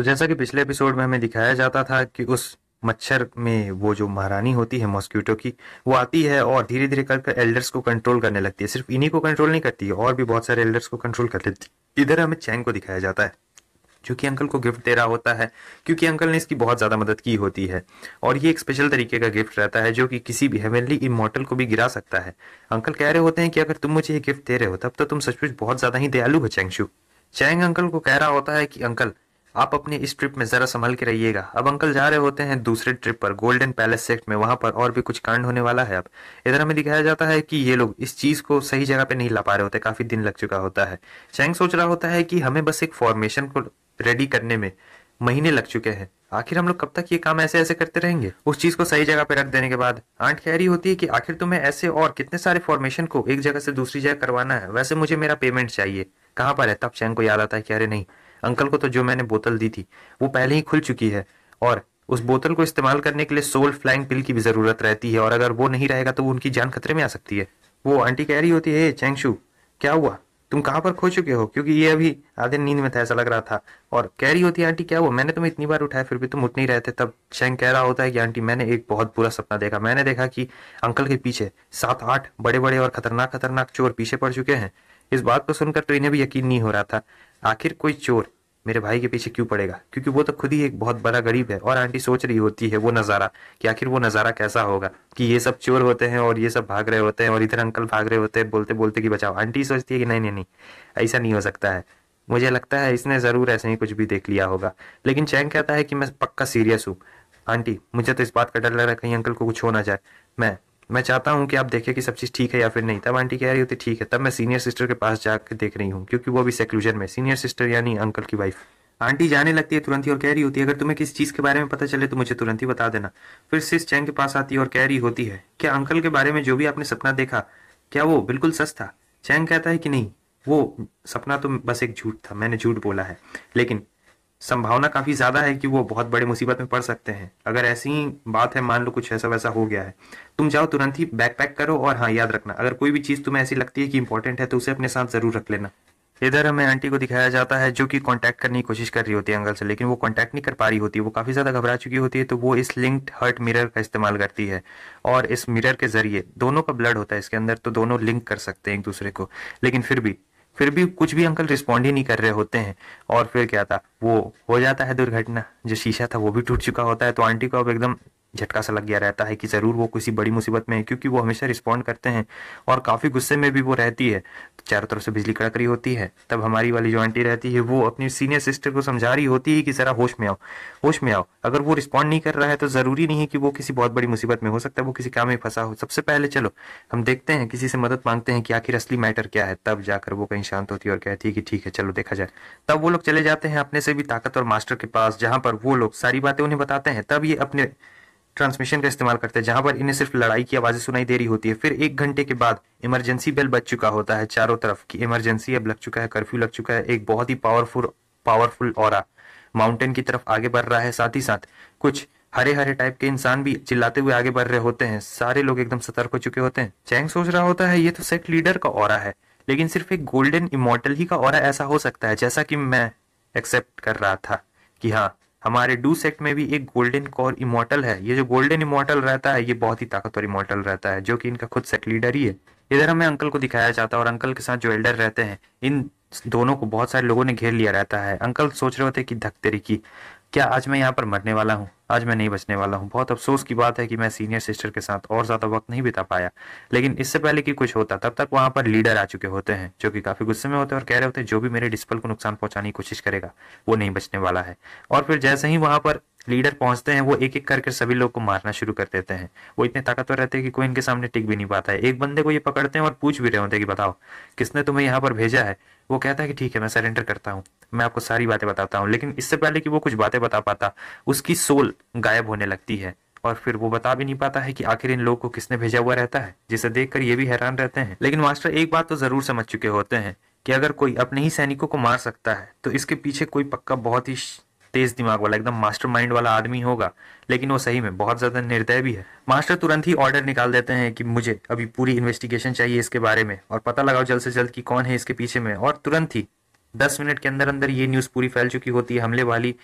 तो जैसा कि पिछले एपिसोड में हमें दिखाया जाता था कि उस मच्छर में वो जो महारानी होती है मॉस्क्यूटो की वो आती है और धीरे धीरे कर एल्डर्स को कंट्रोल करने लगती है सिर्फ इन्हीं को कंट्रोल नहीं करती है और भी बहुत सारे एल्डर्स को कंट्रोल कर लेती इधर हमें चैंग को दिखाया जाता है जो कि अंकल को गिफ्ट दे रहा होता है क्योंकि अंकल ने इसकी बहुत ज़्यादा मदद की होती है और ये एक स्पेशल तरीके का गिफ्ट रहता है जो कि किसी भी हेवनली इमोटल को भी गिरा सकता है अंकल कह रहे होते हैं कि अगर तुम मुझे ये गिफ्ट दे रहे हो तब तो तुम सचमुच बहुत ज़्यादा ही दयालु हो चैंगशू चैंग अंकल को कह रहा होता है कि अंकल आप अपने इस ट्रिप में ज़रा संभल के रहिएगा अब अंकल जा रहे होते हैं दूसरे ट्रिप पर गोल्डन पैलेस सेक्ट में वहां पर और भी कुछ कांड होने वाला है अब इधर हमें दिखाया जाता है कि ये लोग इस चीज़ को सही जगह पे नहीं ला पा रहे होते काफ़ी दिन लग चुका होता है चैंग सोच रहा होता है कि हमें बस एक फॉर्मेशन को रेडी करने में महीने लग चुके हैं आखिर हम लोग कब तक ये काम ऐसे ऐसे करते रहेंगे उस चीज को सही जगह पे रख देने के बाद आंट कह रही होती है कि आखिर तुम्हें ऐसे और कितने सारे फॉर्मेशन को एक जगह से दूसरी जगह करवाना है वैसे मुझे मेरा पेमेंट चाहिए कहाँ पर है तब चैंग को याद आता है कि अरे नहीं अंकल को तो जो मैंने बोतल दी थी वो पहले ही खुल चुकी है और उस बोतल को इस्तेमाल करने के लिए सोल फ्लाइंग पिल की भी जरूरत रहती है और अगर वो नहीं रहेगा तो उनकी जान खतरे में आ सकती है वो आंटी कह रही होती है चेंगशु क्या हुआ तुम कहाँ पर खो चुके हो क्योंकि ये अभी आधे नींद में था ऐसा लग रहा था और कह रही होती है आंटी क्या हुआ मैंने तुम्हें इतनी बार उठाया फिर भी तुम उठ नहीं रहे थे तब चेंग कह रहा होता है कि आंटी मैंने एक बहुत बुरा सपना देखा मैंने देखा कि अंकल के पीछे सात आठ बड़े बड़े और खतरनाक खतरनाक चोर पीछे पड़ चुके हैं इस बात को सुनकर तो इन्हें भी यकीन नहीं हो रहा था आखिर कोई चोर मेरे भाई के पीछे क्यों पड़ेगा क्योंकि वो तो खुद ही एक बहुत बड़ा गरीब है और आंटी सोच रही होती है वो नज़ारा कि आखिर वो नज़ारा कैसा होगा कि ये सब चोर होते हैं और ये सब भाग रहे होते हैं और इधर अंकल भाग रहे होते हैं बोलते बोलते कि बचाओ आंटी सोचती है कि नहीं नहीं नहीं ऐसा नहीं हो सकता है मुझे लगता है इसने ज़रूर ऐसे ही कुछ भी देख लिया होगा लेकिन चैंग कहता है कि मैं पक्का सीरियस हूँ आंटी मुझे तो इस बात का डर लग रहा है कहीं अंकल को कुछ हो ना जाए मैं मैं चाहता हूँ कि आप देखें कि सब चीज़ ठीक है या फिर नहीं तब आंटी कह रही होती ठीक है तब मैं सीनियर सिस्टर के पास जाकर देख रही हूँ क्योंकि वो भी सेक्लूजन में सीनियर सिस्टर यानी अंकल की वाइफ आंटी जाने लगती है तुरंत ही और कह रही होती है अगर तुम्हें किसी चीज़ के बारे में पता चले तो मुझे तुरंत ही बता देना फिर सिस चैंग के पास आती है और कह रही होती है क्या अंकल के बारे में जो भी आपने सपना देखा क्या वो बिल्कुल सच था चैंग कहता है कि नहीं वो सपना तो बस एक झूठ था मैंने झूठ बोला है लेकिन संभावना काफ़ी ज़्यादा है कि वो बहुत बड़े मुसीबत में पड़ सकते हैं अगर ऐसी ही बात है मान लो कुछ ऐसा वैसा हो गया है तुम जाओ तुरंत ही बैक पैक करो और हाँ याद रखना अगर कोई भी चीज़ तुम्हें ऐसी लगती है कि इंपॉर्टेंट है तो उसे अपने साथ ज़रूर रख लेना इधर हमें आंटी को दिखाया जाता है जो कि कांटेक्ट करने की कोशिश कर रही होती है अंकल से लेकिन वो कांटेक्ट नहीं कर पा रही होती वो काफ़ी ज़्यादा घबरा चुकी होती है तो वो इस लिंक्ड हर्ट मिरर का इस्तेमाल करती है और इस मिरर के ज़रिए दोनों का ब्लड होता है इसके अंदर तो दोनों लिंक कर सकते हैं एक दूसरे को लेकिन फिर भी फिर भी कुछ भी अंकल रिस्पॉन्ड ही नहीं कर रहे होते हैं और फिर क्या था वो हो जाता है दुर्घटना जो शीशा था वो भी टूट चुका होता है तो आंटी को अब एकदम झटका सा लग गया रहता है कि ज़रूर वो किसी बड़ी मुसीबत में है क्योंकि वो हमेशा रिस्पॉन्ड करते हैं और काफ़ी गुस्से में भी वो रहती है चारों तरफ से बिजली कड़क रही होती है तब हमारी वाली जो आंटी रहती है वो अपनी सीनियर सिस्टर को समझा रही होती है कि ज़रा होश में आओ होश में आओ अगर वो रिस्पॉन्ड नहीं कर रहा है तो ज़रूरी नहीं है कि वो किसी बहुत बड़ी मुसीबत में हो सकता है वो किसी काम में फंसा हो सबसे पहले चलो हम देखते हैं किसी से मदद मांगते हैं कि आखिर असली मैटर क्या है तब जाकर वो कहीं शांत होती है और कहती है कि ठीक है चलो देखा जाए तब वो लोग चले जाते हैं अपने से भी ताकत और मास्टर के पास जहाँ पर वो लोग सारी बातें उन्हें बताते हैं तब ये अपने ट्रांसमिशन का इस्तेमाल करते हैं जहां पर इन्हें सिर्फ लड़ाई की आवाजें सुनाई दे रही होती है फिर एक घंटे के बाद इमरजेंसी बेल बज चुका होता है चारों तरफ की इमरजेंसी अब लग चुका है कर्फ्यू लग चुका है एक बहुत ही पावरफुल पावरफुल और माउंटेन की तरफ आगे बढ़ रहा है साथ ही साथ कुछ हरे हरे टाइप के इंसान भी चिल्लाते हुए आगे बढ़ रहे होते हैं सारे लोग एकदम सतर्क हो चुके होते हैं चैंग सोच रहा होता है ये तो सेक्ट लीडर का और है लेकिन सिर्फ एक गोल्डन इमोटल ही का और ऐसा हो सकता है जैसा कि मैं एक्सेप्ट कर रहा था कि हाँ हमारे डू सेक्ट में भी एक गोल्डन कोर इमोटल है ये जो गोल्डन इमोटल रहता है ये बहुत ही ताकतवर इमोटल रहता है जो कि इनका खुद सेक्ट लीडर ही है इधर हमें अंकल को दिखाया जाता है और अंकल के साथ जो एल्डर रहते हैं इन दोनों को बहुत सारे लोगों ने घेर लिया रहता है अंकल सोच रहे होते कि धक तेरी की क्या आज मैं यहाँ पर मरने वाला हूँ आज मैं नहीं बचने वाला हूँ बहुत अफसोस की बात है कि मैं सीनियर सिस्टर के साथ और ज्यादा वक्त नहीं बिता पाया लेकिन इससे पहले कि कुछ होता तब तक वहां पर लीडर आ चुके होते हैं जो कि काफी गुस्से में होते हैं और कह रहे होते हैं जो भी मेरे डिस्पल को नुकसान पहुंचाने की कोशिश करेगा वो नहीं बचने वाला है और फिर जैसे ही वहां पर लीडर पहुंचते हैं वो एक एक करके सभी लोग को मारना शुरू कर देते हैं वो इतने ताकतवर रहते हैं कि कोई इनके सामने टिक भी नहीं पाता है एक बंदे को ये पकड़ते हैं और पूछ भी रहे होते हैं कि बताओ किसने तुम्हें यहाँ पर भेजा है वो कहता है कि ठीक है मैं सरेंडर करता हूँ मैं आपको सारी बातें बताता हूँ लेकिन इससे पहले कि वो कुछ बातें बता पाता उसकी सोल गायब होने लगती है और फिर वो बता भी नहीं पाता है कि आखिर इन लोगों को किसने भेजा हुआ रहता है जिसे देखकर ये भी हैरान रहते हैं लेकिन मास्टर एक बात तो जरूर समझ चुके होते हैं कि अगर कोई अपने ही सैनिकों को मार सकता है तो इसके पीछे कोई पक्का बहुत ही तेज दिमाग वाला एकदम मास्टर माइंड वाला आदमी होगा लेकिन वो सही में बहुत ज्यादा निर्दय भी है मास्टर तुरंत ही ऑर्डर निकाल देते हैं कि मुझे अभी पूरी इन्वेस्टिगेशन चाहिए इसके बारे में और पता लगाओ जल्द से जल्द कि कौन है इसके पीछे में और तुरंत ही दस मिनट के अंदर अंदर ये न्यूज़ पूरी फैल चुकी होती है हमले वाली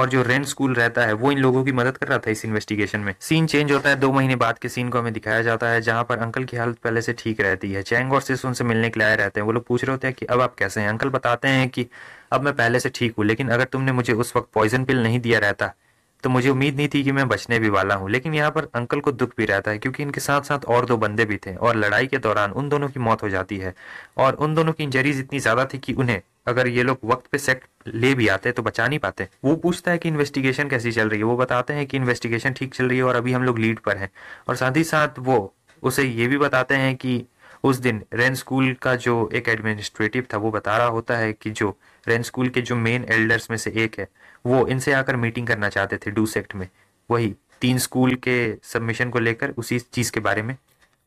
और जो रेंट स्कूल रहता है वो इन लोगों की मदद कर रहा था इस इन्वेस्टिगेशन में सीन चेंज होता है दो महीने बाद के सीन को हमें दिखाया जाता है जहां पर अंकल की हालत पहले से ठीक रहती है चैंग और सिस उनसे मिलने के लिए आए रहते हैं वो लोग पूछ रहे होते हैं कि अब आप कैसे हैं अंकल बताते हैं कि अब मैं पहले से ठीक हूँ लेकिन अगर तुमने मुझे उस वक्त पॉइजन पिल नहीं दिया रहता तो मुझे उम्मीद नहीं थी कि मैं बचने भी वाला हूँ लेकिन यहाँ पर अंकल को दुख भी रहता है क्योंकि इनके साथ साथ और दो बंदे भी थे और लड़ाई के दौरान उन दोनों की मौत हो जाती है और उन दोनों की इंजरीज इतनी ज़्यादा थी कि उन्हें अगर ये लोग वक्त पे सेट ले भी आते तो बचा नहीं पाते वो पूछता है कि इन्वेस्टिगेशन कैसी चल रही है वो बताते हैं कि इन्वेस्टिगेशन ठीक चल रही है और अभी हम लोग लीड पर हैं और साथ ही साथ वो उसे ये भी बताते हैं कि उस दिन रेन स्कूल का जो एक एडमिनिस्ट्रेटिव था वो बता रहा होता है कि जो रेन स्कूल के जो मेन एल्डर्स में से एक है वो इनसे आकर मीटिंग करना चाहते थे डू सेक्ट में वही तीन स्कूल के सबमिशन को लेकर उसी चीज़ के बारे में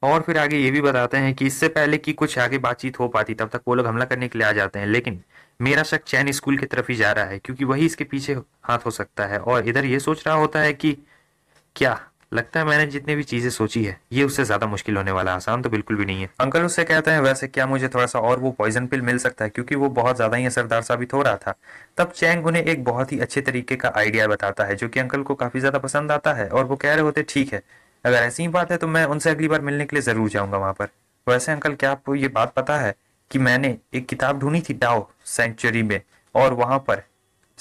और फिर आगे ये भी बताते हैं कि इससे पहले कि कुछ आगे बातचीत हो पाती तब तक वो लोग हमला करने के लिए आ जाते हैं लेकिन मेरा शक चैन स्कूल की तरफ ही जा रहा है क्योंकि वही इसके पीछे हाथ हो सकता है और इधर ये सोच रहा होता है कि क्या लगता है मैंने जितने भी चीजें सोची है ये उससे ज्यादा मुश्किल होने वाला आसान तो बिल्कुल भी नहीं है अंकल उससे कहते हैं वैसे क्या मुझे थोड़ा सा और वो पॉइजन पिल मिल सकता है क्योंकि वो बहुत ज्यादा ही असरदार साबित हो रहा था तब चैंग उन्हें एक बहुत ही अच्छे तरीके का आइडिया बताता है जो की अंकल को काफी ज्यादा पसंद आता है और वो कह रहे होते ठीक है अगर ऐसी ही बात है तो मैं उनसे अगली बार मिलने के लिए जरूर जाऊंगा वहां पर वैसे अंकल क्या आपको ये बात पता है कि मैंने एक किताब ढूंढी थी डाओ सेंचुरी में और वहां पर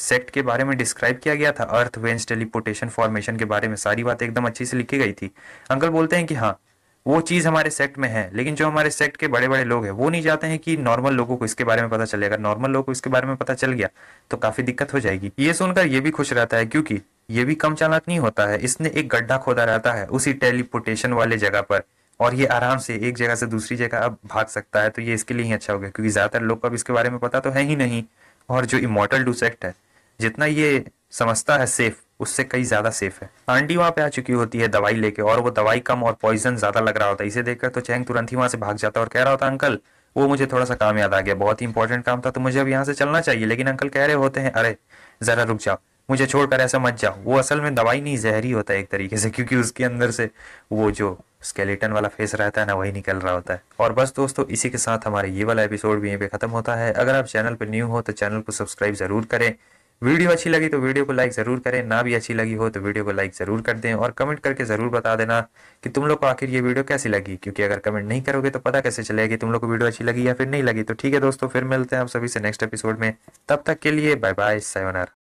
सेक्ट के बारे में डिस्क्राइब किया गया था अर्थ वेंस टेलीपोटेशन फॉर्मेशन के बारे में सारी बात एकदम अच्छी से लिखी गई थी अंकल बोलते हैं कि हाँ वो चीज़ हमारे सेक्ट में है लेकिन जो हमारे सेक्ट के बड़े बड़े लोग हैं वो नहीं चाहते हैं कि नॉर्मल लोगों को इसके बारे में पता चलेगा नॉर्मल लोगों को इसके बारे में पता चल गया तो काफ़ी दिक्कत हो जाएगी ये सुनकर ये भी खुश रहता है क्योंकि ये भी कम चालाक नहीं होता है इसने एक गड्ढा खोदा रहता है उसी टेलीपोटेशन वाले जगह पर और ये आराम से एक जगह से दूसरी जगह अब भाग सकता है तो ये इसके लिए ही अच्छा होगा क्योंकि ज़्यादातर लोग को अब इसके बारे में पता तो है ही नहीं और जो इमोटल डू सेक्ट है जितना ये समझता है सेफ उससे कई ज्यादा सेफ है आंटी वहां पे आ चुकी होती है दवाई लेके और वो दवाई कम और पॉइजन ज्यादा लग रहा होता है इसे देखकर तो चैंग तुरंत ही वहां से भाग जाता है और कह रहा होता अंकल वो मुझे थोड़ा सा काम याद आ गया बहुत ही इंपॉर्टेंट काम था तो मुझे अब यहाँ से चलना चाहिए लेकिन अंकल कह रहे होते हैं अरे जरा रुक जाओ मुझे छोड़कर ऐसा मत जाओ वो असल में दवाई नहीं जहरी होता है एक तरीके से क्योंकि उसके अंदर से वो जो स्केलेटन वाला फेस रहता है ना वही निकल रहा होता है और बस दोस्तों इसी के साथ हमारे ये वाला एपिसोड भी यहीं पे खत्म होता है अगर आप चैनल पर न्यू हो तो चैनल को सब्सक्राइब जरूर करें वीडियो अच्छी लगी तो वीडियो को लाइक ज़रूर करें ना भी अच्छी लगी हो तो वीडियो को लाइक ज़रूर कर दें और कमेंट करके ज़रूर बता देना कि तुम लोग को आखिर ये वीडियो कैसी लगी क्योंकि अगर कमेंट नहीं करोगे तो पता कैसे चलेगा कि तुम लोग को वीडियो अच्छी लगी या फिर नहीं लगी तो ठीक है दोस्तों फिर मिलते हैं आप सभी से नेक्स्ट एपिसोड में तब तक के लिए बाय बाय सयोनर